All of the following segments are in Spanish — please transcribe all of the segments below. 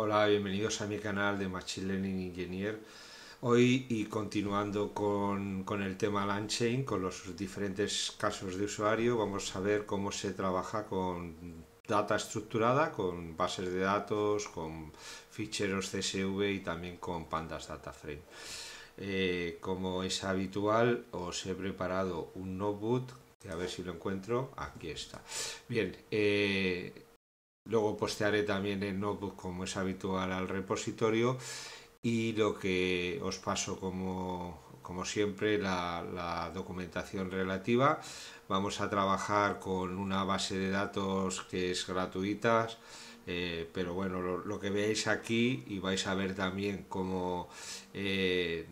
Hola, bienvenidos a mi canal de Machine Learning Engineer. Hoy y continuando con, el tema Landchain, con los diferentes casos de usuario, vamos a ver cómo se trabaja con data estructurada, con bases de datos, con ficheros CSV y también con pandas DataFrame. Eh, como es habitual, os he preparado un notebook, a ver si lo encuentro, aquí está. Bien, eh, Luego postearé también en Notebook, como es habitual, al repositorio. Y lo que os paso, como, como siempre, la, documentación relativa. Vamos a trabajar con una base de datos que es gratuita. Eh, pero bueno, lo, que veis aquí y vais a ver también cómo eh,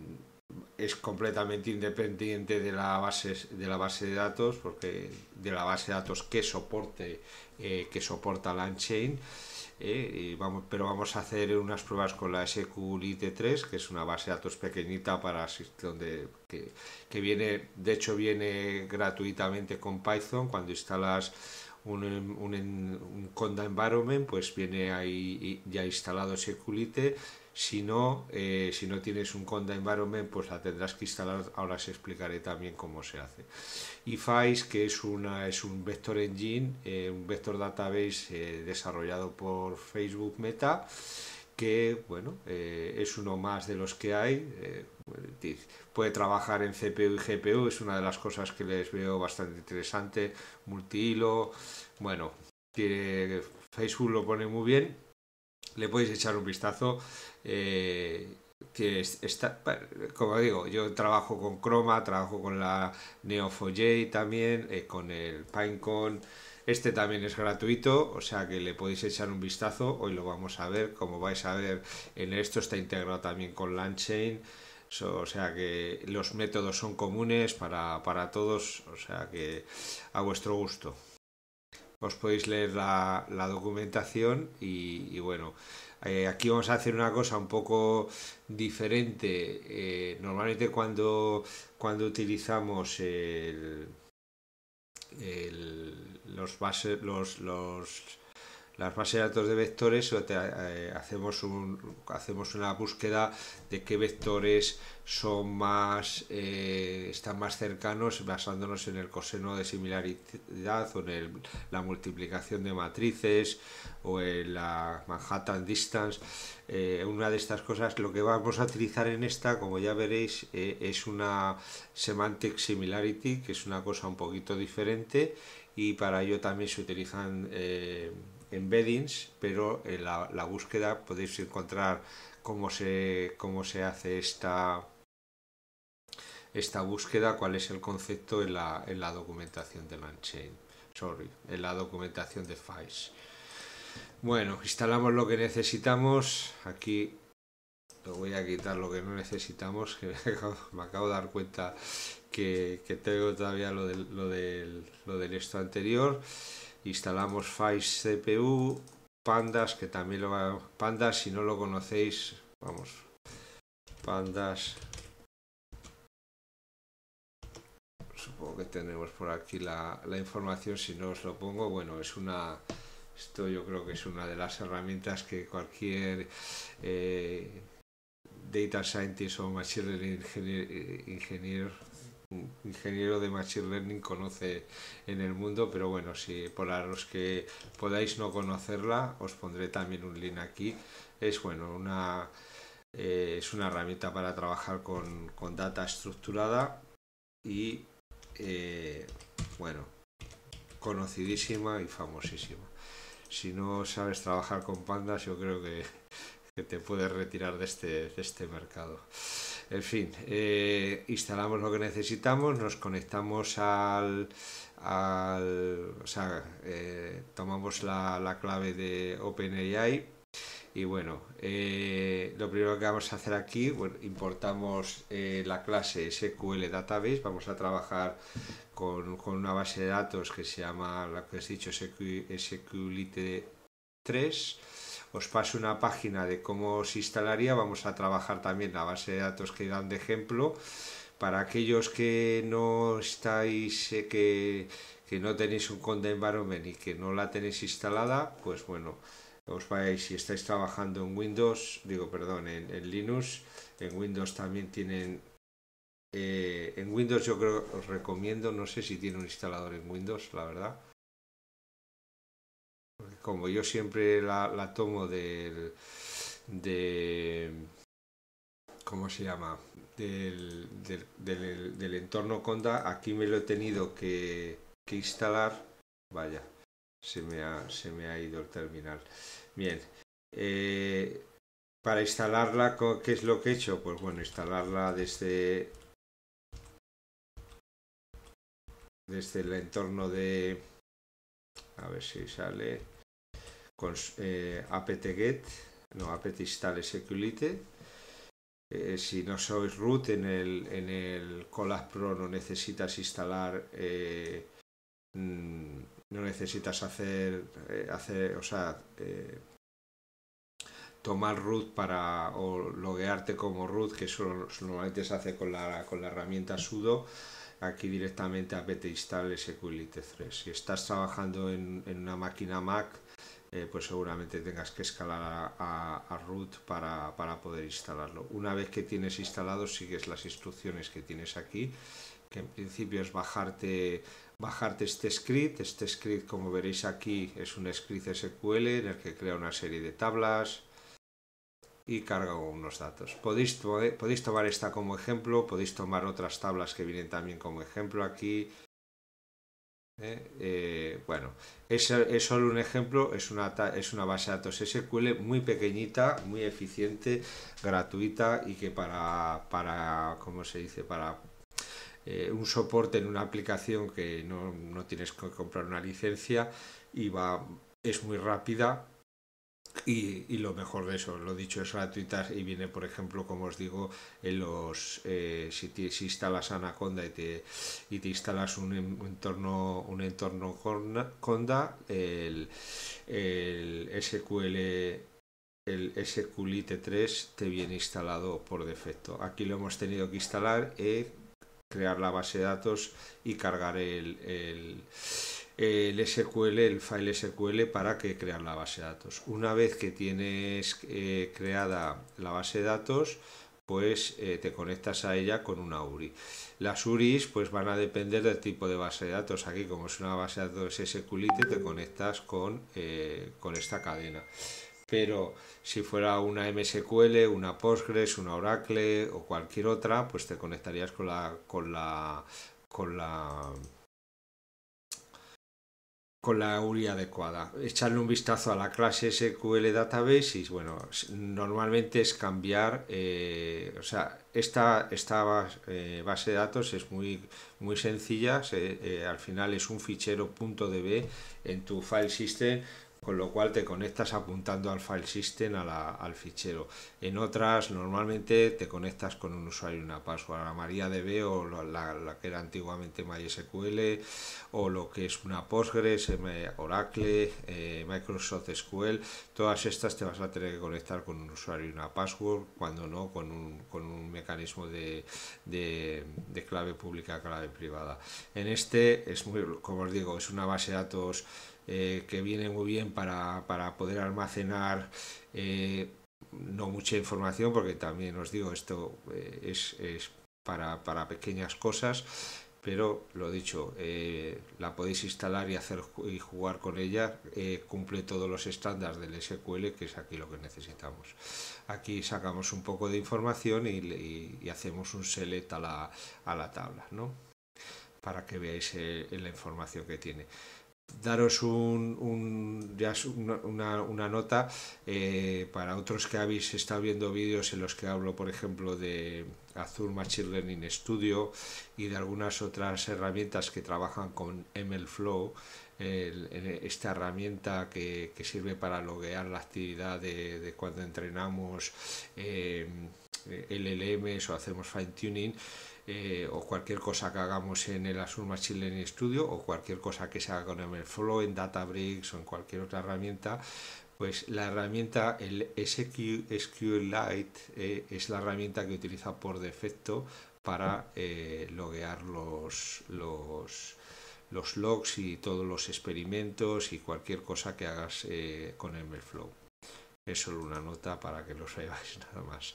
es completamente independiente de la base de la base de datos porque de la base de datos que soporte eh, que soporta la chain eh, y vamos, pero vamos a hacer unas pruebas con la SQLite3 que es una base de datos pequeñita para donde que, que viene de hecho viene gratuitamente con Python cuando instalas un, un, un conda environment pues viene ahí ya instalado SQLite si no, eh, si no tienes un Conda Environment, pues la tendrás que instalar. Ahora os explicaré también cómo se hace. Y FICE, que es, una, es un Vector Engine, eh, un Vector Database eh, desarrollado por Facebook Meta que bueno, es uno más de los que hay. puede trabajar en CPU y GPU, es una de las cosas que les veo bastante interesante. Multihilo, bueno, que Facebook lo pone muy bien le podéis echar un vistazo. Eh, que está, como digo, yo trabajo con Chroma, trabajo con la Neo4j también, eh, con el Pinecon. Este también es gratuito, o sea que le podéis echar un vistazo. Hoy lo vamos a ver, como vais a ver, en esto está integrado también con LandChain. o sea que los métodos son comunes para, para todos, o sea que a vuestro gusto os podéis leer la, documentación y, bueno, eh, aquí vamos a hacer una cosa un poco diferente. Eh, normalmente cuando, cuando utilizamos el, los, los, los las bases de datos de vectores eh, hacemos, hacemos una búsqueda de qué vectores son más eh, están más cercanos basándonos en el coseno de similaridad o en la multiplicación de matrices o en la Manhattan Distance eh, una de estas cosas lo que vamos a utilizar en esta como ya veréis es una semantic similarity que es una cosa un poquito diferente y para ello también se utilizan embeddings, pero en eh, la, búsqueda podéis encontrar cómo se, cómo se hace esta, esta búsqueda, cuál es el concepto en la, en la documentación de manchain Sorry, en la documentación de Files. Bueno, instalamos lo que necesitamos. Aquí lo voy a quitar lo que no necesitamos, que me acabo, de dar cuenta que, tengo todavía lo lo, del, lo del esto anterior instalamos Files CPU, Pandas, que también lo va... Pandas, si no lo conocéis, vamos, Pandas... Supongo que tenemos por aquí la, información, si no os lo pongo, bueno, es una... Esto yo creo que es una de las herramientas que cualquier eh, data scientist o machine learning eh, ingeniero de Machine Learning conoce en el mundo, pero bueno, si para los que podáis no conocerla, os pondré también un link aquí. Es bueno, una, eh, es una herramienta para trabajar con, con data estructurada y eh, bueno, conocidísima y famosísima. Si no sabes trabajar con pandas, yo creo que que te puedes retirar de este, de este mercado. En fin, eh, instalamos lo que necesitamos, nos conectamos al... o sea, eh, tomamos la, clave de OpenAI y bueno, eh, lo primero que vamos a hacer aquí, importamos la clase SQL Database, vamos a trabajar con, con, una base de datos que se llama, lo que has dicho, SQLite 3 os paso una página de cómo se instalaría. Vamos a trabajar también la base de datos que dan de ejemplo. Para aquellos que no estáis, eh, que, que, no tenéis un Conda Environment y que no la tenéis instalada, pues bueno, os vais, si estáis trabajando en Windows, digo, perdón, en, Linux, en Windows también tienen eh, en Windows yo creo os recomiendo, no sé si tiene un instalador en Windows, la verdad, como yo siempre la, tomo del, de, ¿cómo se llama? Del, del, entorno Conda, aquí me lo he tenido que, que instalar, vaya, se me, ha, se me ha ido el terminal. Bien, eh, para instalarla, ¿qué es lo que he hecho? Pues bueno, instalarla desde, desde el entorno de... A ver si sale con eh, apt-get, no, apt-install sqlite eh, si no sois root en el, en el Colab Pro no necesitas instalar, eh, mm, no necesitas hacer, hacer o sea, tomar root para o loguearte como root, que eso normalmente se hace con la, herramienta sudo, aquí directamente apt install SQLite 3. Si estás trabajando en, en una máquina Mac, eh, pues seguramente tengas que escalar a, root para, para, poder instalarlo. Una vez que tienes instalado, sigues las instrucciones que tienes aquí, que en principio es bajarte, bajarte este script. Este script, como veréis aquí, es un script SQL en el que crea una serie de tablas y carga unos datos. Podéis, eh, podéis tomar esta como ejemplo, podéis tomar otras tablas que vienen también como ejemplo aquí. ¿eh? Eh, bueno, es, solo un ejemplo, es una, es una base de datos SQL muy pequeñita, muy eficiente, gratuita y que para, para ¿cómo se dice? Para eh, un soporte en una aplicación que no, no tienes que comprar una licencia y va, es muy rápida y, y, lo mejor de eso, lo dicho, es gratuita y viene, por ejemplo, como os digo, en los eh, si, te, si instalas Anaconda y te, y instalas un, entorno un entorno Conda, el, el SQL el SQLite 3 te viene instalado por defecto. Aquí lo hemos tenido que instalar, y eh, crear la base de datos y cargar el el SQL, el file SQL para que crean la base de datos. Una vez que tienes eh, creada la base de datos, pues eh, te conectas a ella con una URI. Las URIs pues van a depender del tipo de base de datos. Aquí como es una base de datos SQLite te conectas con, eh, con esta cadena. Pero si fuera una MSQL, una Postgres, una Oracle o cualquier otra, pues te conectarías con la, con la, con la con la URI adecuada. Echarle un vistazo a la clase SQL Database y bueno, normalmente es cambiar, eh, o sea, esta, eh, base, de datos es muy, muy sencilla, eh, al final es un fichero .db en tu file system con lo cual te conectas apuntando al file system, a la, al fichero. En otras normalmente te conectas con un usuario y una password, la MariaDB o la, que era antiguamente MySQL o lo que es una Postgres, eh, Oracle, eh, Microsoft SQL, todas estas te vas a tener que conectar con un usuario y una password, cuando no con un, con un mecanismo de, de, de clave pública, clave privada. En este es muy, como os digo, es una base de datos eh, que viene muy bien para, poder almacenar eh, no mucha información, porque también os digo, esto eh, es, es para, para, pequeñas cosas, pero lo dicho, la podéis instalar y hacer y jugar con ella, cumple todos los estándares del SQL, que es aquí lo que necesitamos. Aquí sacamos un poco de información y, hacemos un select a la, a la tabla, ¿no? para que veáis la información que tiene daros una, nota eh, para otros que habéis estado viendo vídeos en los que hablo, por ejemplo, de Azure Machine Learning Studio y de algunas otras herramientas que trabajan con MLflow, Flow, esta herramienta que, sirve para loguear la actividad de, cuando entrenamos eh, LLMs o hacemos fine tuning. Eh, o cualquier cosa que hagamos en el Azure Machine Learning Studio o cualquier cosa que se haga con MLflow, en Databricks o en cualquier otra herramienta, pues la herramienta, el SQLite, eh, es la herramienta que utiliza por defecto para eh, loguear los, logs y todos los experimentos y cualquier cosa que hagas con MLflow es solo una nota para que lo sepáis nada más.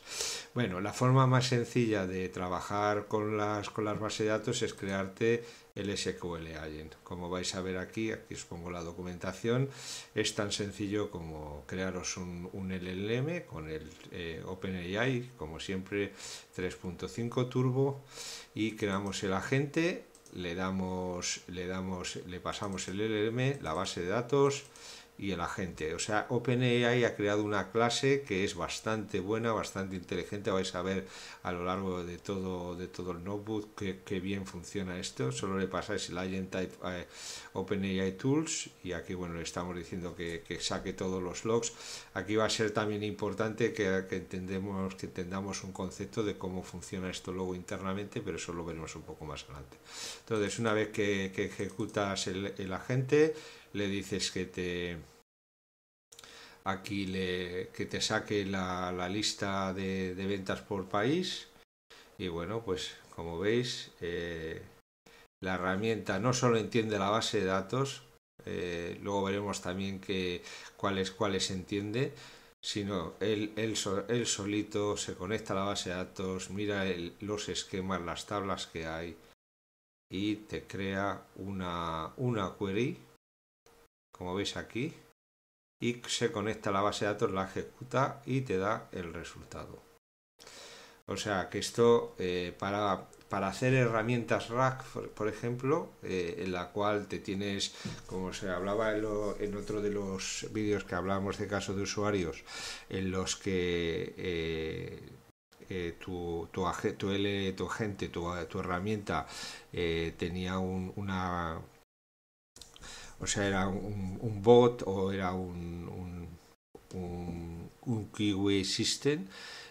Bueno, la forma más sencilla de trabajar con las, con las bases de datos es crearte el SQL Agent. Como vais a ver aquí, aquí os pongo la documentación, es tan sencillo como crearos un, un LLM con el eh, OpenAI, como siempre 3.5 Turbo, y creamos el agente, le damos, le damos, le pasamos el LLM, la base de datos, y el agente. O sea, OpenAI ha creado una clase que es bastante buena, bastante inteligente. Vais a ver a lo largo de todo, de todo el notebook que, bien funciona esto. Solo le pasáis el agent type eh, OpenAI Tools y aquí, bueno, le estamos diciendo que, que, saque todos los logs. Aquí va a ser también importante que, entendemos, que entendamos un concepto de cómo funciona esto luego internamente, pero eso lo veremos un poco más adelante. Entonces, una vez que, ejecutas el agente, le dices que te aquí que te saque la, lista de, ventas por país. Y bueno, pues como veis, eh, la herramienta no solo entiende la base de datos, eh, luego veremos también que, cuáles, cuáles entiende, sino él, solito se conecta a la base de datos, mira los esquemas, las tablas que hay y te crea una, una query, como veis aquí, y se conecta a la base de datos, la ejecuta y te da el resultado. O sea que esto eh, para, para, hacer herramientas RAC, por ejemplo, eh, en la cual te tienes, como se hablaba en, otro de los vídeos que hablábamos de casos de usuarios, en los que eh, tu, tu, tu, tu, agente, tu, herramienta tenía una, o sea, era un, bot o era un, un, un Kiwi System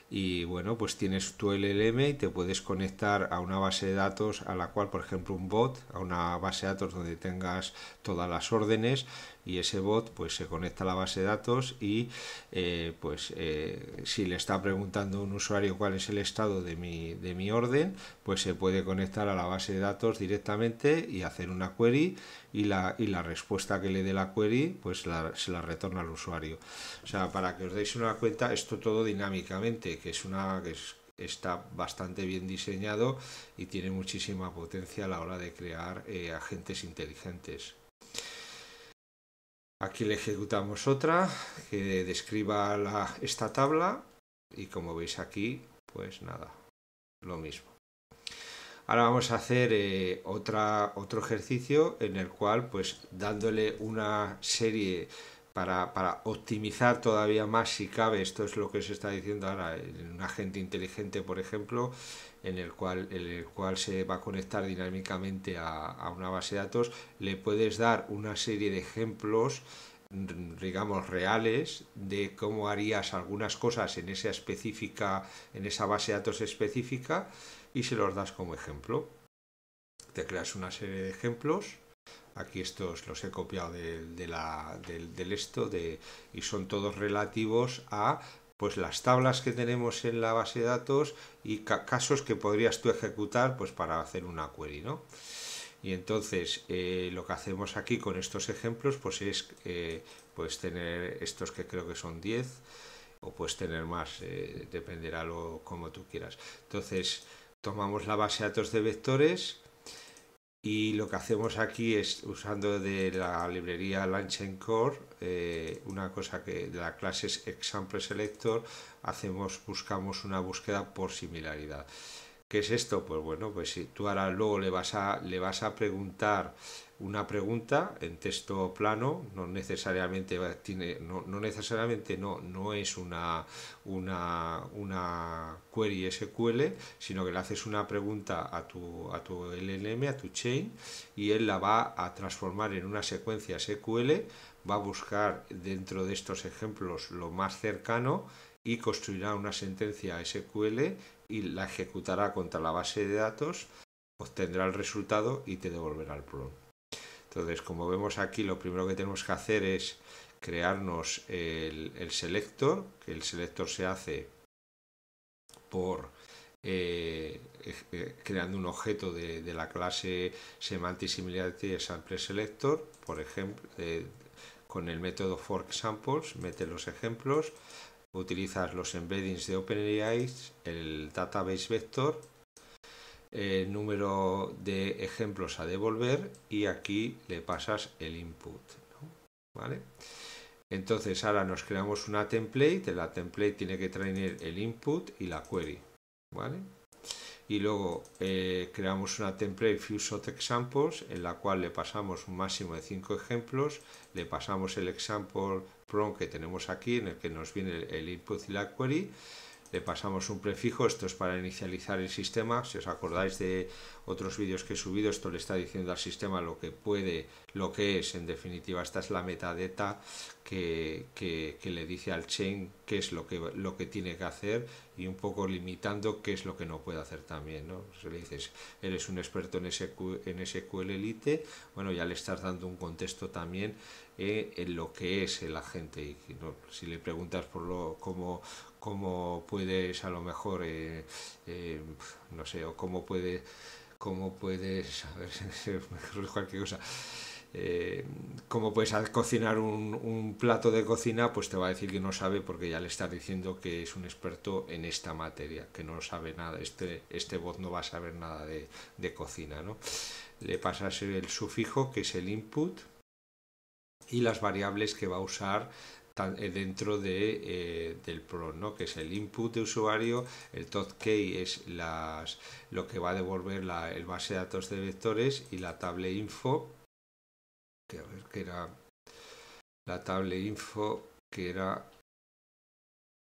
y bueno, pues tienes tu LLM y te puedes conectar a una base de datos a la cual, por ejemplo, un bot, a una base de datos donde tengas todas las órdenes y ese bot pues se conecta a la base de datos y eh, pues eh, si le está preguntando un usuario cuál es el estado de mi, de mi orden pues se puede conectar a la base de datos directamente y hacer una query y la, y la respuesta que le dé la query pues la, se la retorna al usuario o sea para que os deis una cuenta esto todo dinámicamente que es una que está bastante bien diseñado y tiene muchísima potencia a la hora de crear eh, agentes inteligentes. Aquí le ejecutamos otra que describa esta tabla y como veis aquí, pues nada, lo mismo. Ahora vamos a hacer eh, otro ejercicio en el cual, pues dándole una serie para, optimizar todavía más si cabe, esto es lo que se está diciendo ahora, en un agente inteligente, por ejemplo, en el cual, el cual se va a conectar dinámicamente a, a una base de datos, le puedes dar una serie de ejemplos digamos reales de cómo harías algunas cosas en esa específica en esa base de datos específica y se los das como ejemplo te creas una serie de ejemplos Aquí estos los he copiado del, de del, esto de, y son todos relativos a pues las tablas que tenemos en la base de datos y casos que podrías tú ejecutar pues para hacer una query, ¿no? Y entonces eh, lo que hacemos aquí con estos ejemplos pues es pues tener estos que creo que son 10 o puedes tener más, eh, dependerá lo, como tú quieras. Entonces tomamos la base de datos de vectores, y lo que hacemos aquí es usando de la librería Launch Core, eh, una cosa que de la clase es Example Selector, hacemos, buscamos una búsqueda por similaridad. ¿Qué es esto? Pues bueno, pues si tú ahora luego le vas a, le vas a preguntar una pregunta en texto plano no necesariamente tiene no, necesariamente no no es una, una query SQL sino que le haces una pregunta a tu a tu LLM a tu chain y él la va a transformar en una secuencia SQL va a buscar dentro de estos ejemplos lo más cercano y construirá una sentencia SQL y la ejecutará contra la base de datos obtendrá el resultado y te devolverá el prompt entonces, como vemos aquí, lo primero que tenemos que hacer es crearnos el, selector, que el selector se hace por eh, eh, creando un objeto de, la clase Similarity Sample Selector, por ejemplo, eh, con el método fork samples, mete los ejemplos, utilizas los embeddings de OpenAI, el database vector el número de ejemplos a devolver y aquí le pasas el input. ¿Vale? Entonces ahora nos creamos una template, la template tiene que traer el input y la query. ¿Vale? Y luego eh, creamos una template of Examples en la cual le pasamos un máximo de 5 ejemplos, le pasamos el example prompt que tenemos aquí en el que nos viene el input y la query le pasamos un prefijo, esto es para inicializar el sistema, si os acordáis de otros vídeos que he subido, esto le está diciendo al sistema lo que puede, lo que es, en definitiva, esta es la metadata que, le dice al chain qué es lo que, lo que tiene que hacer y un poco limitando qué es lo que no puede hacer también, ¿no? le dices, eres un experto en, SQL Elite, bueno, ya le estás dando un contexto también eh, en lo que es el agente, y, si le preguntas por lo, cómo cómo puedes a lo mejor, eh, eh, no sé, o cómo puedes, cómo puedes, a ver, cualquier cosa. Eh, cómo puedes cocinar un, plato de cocina, pues te va a decir que no sabe porque ya le estás diciendo que es un experto en esta materia, que no sabe nada, este, este bot no va a saber nada de, de cocina. ¿no? Le pasas el sufijo, que es el input, y las variables que va a usar eh, dentro eh, del pro, ¿no? que es el input de usuario, el top key es las, lo que va a devolver la, el base de datos de vectores y la table info, que ver que era la table info, que era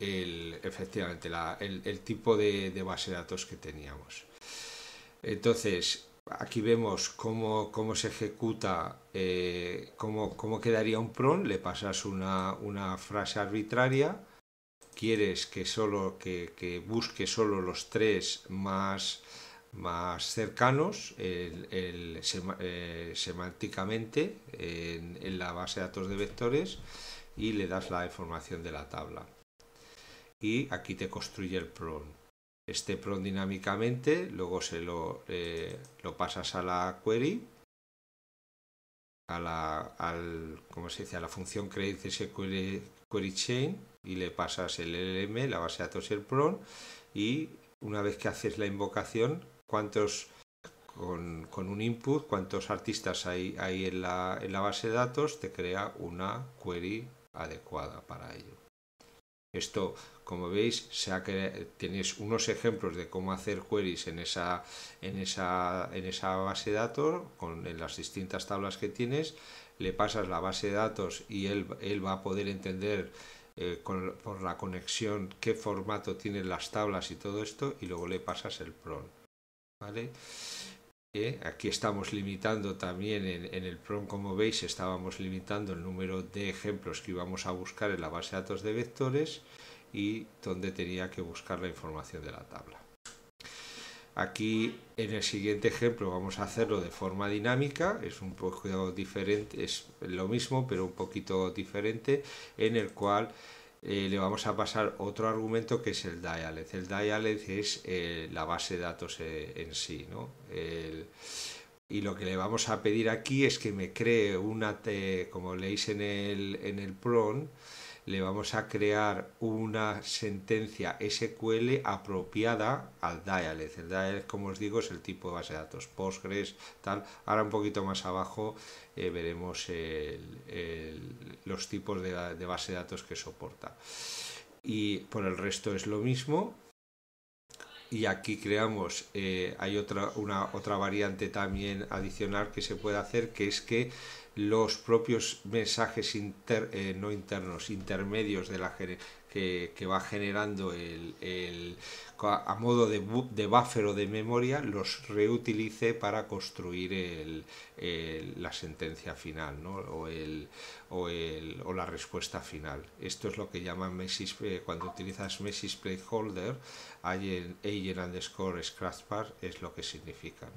el, efectivamente el, tipo de, de base de datos que teníamos. Entonces, Aquí vemos cómo, se ejecuta, eh, cómo, quedaría un PRON, le pasas una, frase arbitraria, quieres que, solo, que, busque solo los tres más, cercanos eh, semánticamente en, en, la base de datos de vectores y le das la información de la tabla. Y aquí te construye el PRON este prone dinámicamente, luego se eh, lo, pasas a la query, a la, se la función create ese query, chain y le pasas el LM, la base de datos el prone, y una vez que haces la invocación, cuántos con, un input, cuántos artistas hay, en, la, en la base de datos, te crea una query adecuada para ello. Esto, como veis, tienes unos ejemplos de cómo hacer queries en esa, base de datos, con, en las distintas tablas que tienes, le pasas la base de datos y él, va a poder entender eh, por la conexión qué formato tienen las tablas y todo esto, y luego le pasas el PRON. ¿eh? Aquí estamos limitando también en, en, el PROM, como veis, estábamos limitando el número de ejemplos que íbamos a buscar en la base de datos de vectores y donde tenía que buscar la información de la tabla. Aquí en el siguiente ejemplo vamos a hacerlo de forma dinámica, es un poco diferente, es lo mismo pero un poquito diferente, en el cual eh, le vamos a pasar otro argumento que es el dialet. El dialet es eh, la base de datos eh, en sí, y lo que le vamos a pedir aquí es que me cree una, como leéis en el, en el PRON, le vamos a crear una sentencia SQL apropiada al dialet. El Dialet, como os digo, es el tipo de base de datos Postgres, tal. Ahora un poquito más abajo eh, veremos los tipos de base de datos que soporta. Y por el resto es lo mismo, y aquí creamos, eh, hay otra, una, otra variante también adicional que se puede hacer, que es que los propios mensajes inter, eh, no internos, intermedios de la que, va generando a modo de, buffer o de memoria, los reutilice para construir la sentencia final o, la respuesta final. Esto es lo que llaman mesis eh, cuando utilizas mesis placeholder, agent, underscore scratch es lo que significa.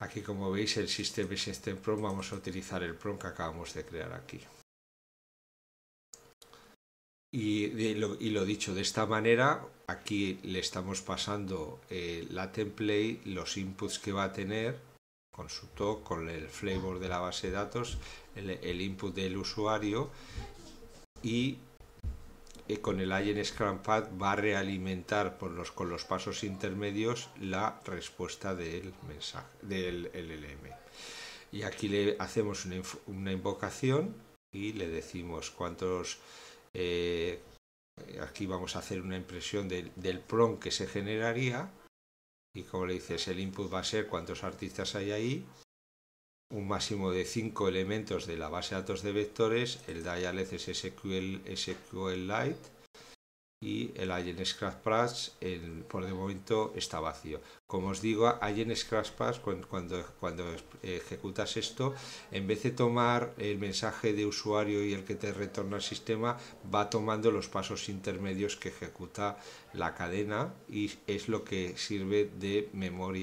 Aquí como veis el System System Prom vamos a utilizar el prom que acabamos de crear aquí. Y, lo, dicho, de esta manera, aquí le estamos pasando eh, la template, los inputs que va a tener con su TOC, con el flavor de la base de datos, el, input del usuario y eh, con el agent Scrum va a realimentar con los pasos intermedios la respuesta del mensaje, del LLM. Y aquí le hacemos una invocación y le decimos cuántos eh, aquí vamos a hacer una impresión del, prom que se generaría y como le dices, el input va a ser cuántos artistas hay ahí, un máximo de 5 elementos de la base de datos de vectores, el dialect es SQL, SQLite, y el Alien Scratch el, por el momento está vacío. Como os digo, Alien Scratch cuando, cuando, cuando, ejecutas esto, en vez de tomar el mensaje de usuario y el que te retorna al sistema, va tomando los pasos intermedios que ejecuta la cadena y es lo que sirve de memoria